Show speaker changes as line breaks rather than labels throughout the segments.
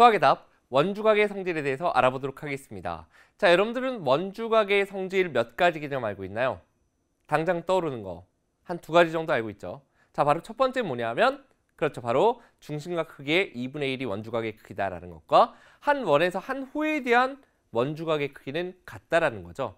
수학의 답, 원주각의 성질에 대해서 알아보도록 하겠습니다. 자, 여러분들은 원주각의 성질 몇 가지 개념 알고 있나요? 당장 떠오르는 거, 한 두 가지 정도 알고 있죠. 자, 바로 첫 번째 뭐냐면 그렇죠. 바로 중심각 크기의 2분의 1이 원주각의 크기다라는 것과 한 원에서 한 호에 대한 원주각의 크기는 같다라는 거죠.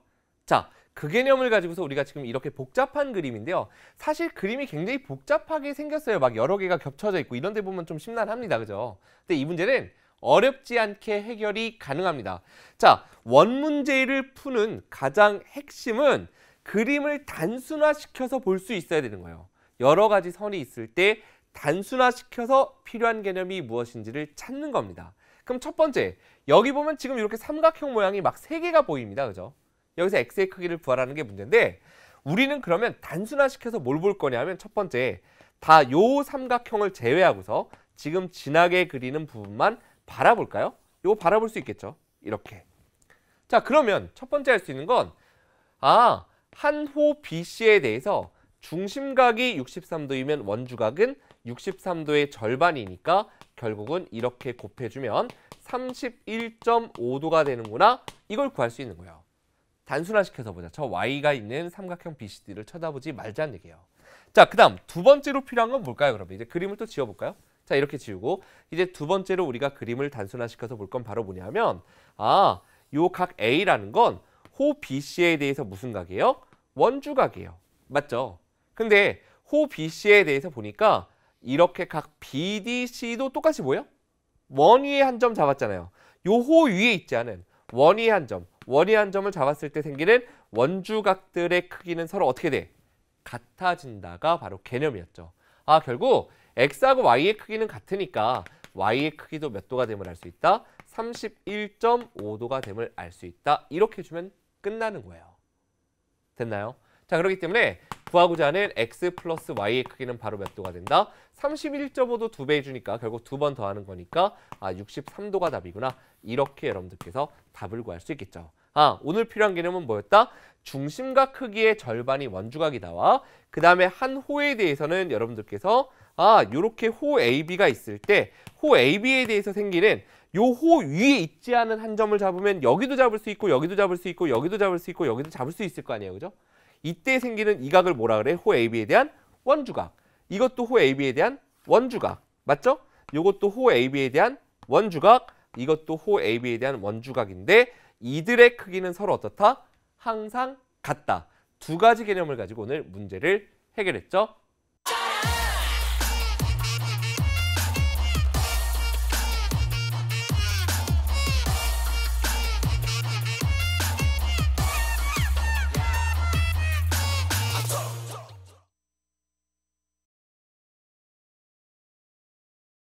자, 그 개념을 가지고서 우리가 지금 이렇게 복잡한 그림인데요. 사실 그림이 굉장히 복잡하게 생겼어요. 막 여러 개가 겹쳐져 있고 이런 데 보면 좀 심란합니다. 그죠? 근데 이 문제는 어렵지 않게 해결이 가능합니다. 자, 원문제를 푸는 가장 핵심은 그림을 단순화시켜서 볼 수 있어야 되는 거예요. 여러 가지 선이 있을 때 단순화시켜서 필요한 개념이 무엇인지를 찾는 겁니다. 그럼 첫 번째, 여기 보면 지금 이렇게 삼각형 모양이 막 세개가 보입니다. 그죠? 여기서 x의 크기를 부활하는게 문제인데 우리는 그러면 단순화시켜서 뭘 볼 거냐면 첫 번째, 다 요 삼각형을 제외하고서 지금 진하게 그리는 부분만 바라볼까요? 이거 바라볼 수 있겠죠. 이렇게. 자 그러면 첫 번째 할 수 있는 건 아, 한 호 BC에 대해서 중심각이 63도이면 원주각은 63도의 절반이니까 결국은 이렇게 곱해주면 31.5도가 되는구나 이걸 구할 수 있는 거예요. 단순화시켜서 보자. 저 y가 있는 삼각형 BCD를 쳐다보지 말자는 얘기예요. 자, 그 다음 두 번째로 필요한 건 뭘까요? 그러면 이제 그림을 또 지어볼까요? 자 이렇게 지우고 이제 두 번째로 우리가 그림을 단순화시켜서 볼 건 바로 뭐냐면 아 요 각 A라는 건 호 BC에 대해서 무슨 각이에요? 원주각이에요. 맞죠? 근데 호 BC에 대해서 보니까 이렇게 각 BDC도 똑같이 뭐예요? 원위에 한 점 잡았잖아요. 요 호 위에 있지 않은 원위에 한 점, 원위 에한 점을 잡았을 때 생기는 원주각들의 크기는 서로 어떻게 돼? 같아진다가 바로 개념이었죠. 아 결국 x하고 y의 크기는 같으니까 y의 크기도 몇 도가 됨을 알 수 있다? 31.5도가 됨을 알 수 있다. 이렇게 주면 끝나는 거예요. 됐나요? 자, 그렇기 때문에 구하고자 하는 x 플러스 y의 크기는 바로 몇 도가 된다? 31.5도 두 배 해주니까 결국 두 번 더하는 거니까 아 63도가 답이구나. 이렇게 여러분들께서 답을 구할 수 있겠죠. 아, 오늘 필요한 개념은 뭐였다? 중심각 크기의 절반이 원주각이다와 그 다음에 한 호에 대해서는 여러분들께서 아 이렇게 호 AB가 있을 때 호 AB에 대해서 생기는 요 호 위에 있지 않은 한 점을 잡으면 여기도 잡을 수 있고 여기도 잡을 수 있고 여기도 잡을 수 있고 여기도 잡을 수 있을 거 아니에요 그죠 이때 생기는 이 각을 뭐라 그래 호 AB에 대한 원주각 이것도 호 AB에 대한 원주각 맞죠 요것도 호 AB에 대한 원주각 이것도 호 AB에 대한 원주각인데 이들의 크기는 서로 어떻다 항상 같다 두 가지 개념을 가지고 오늘 문제를 해결했죠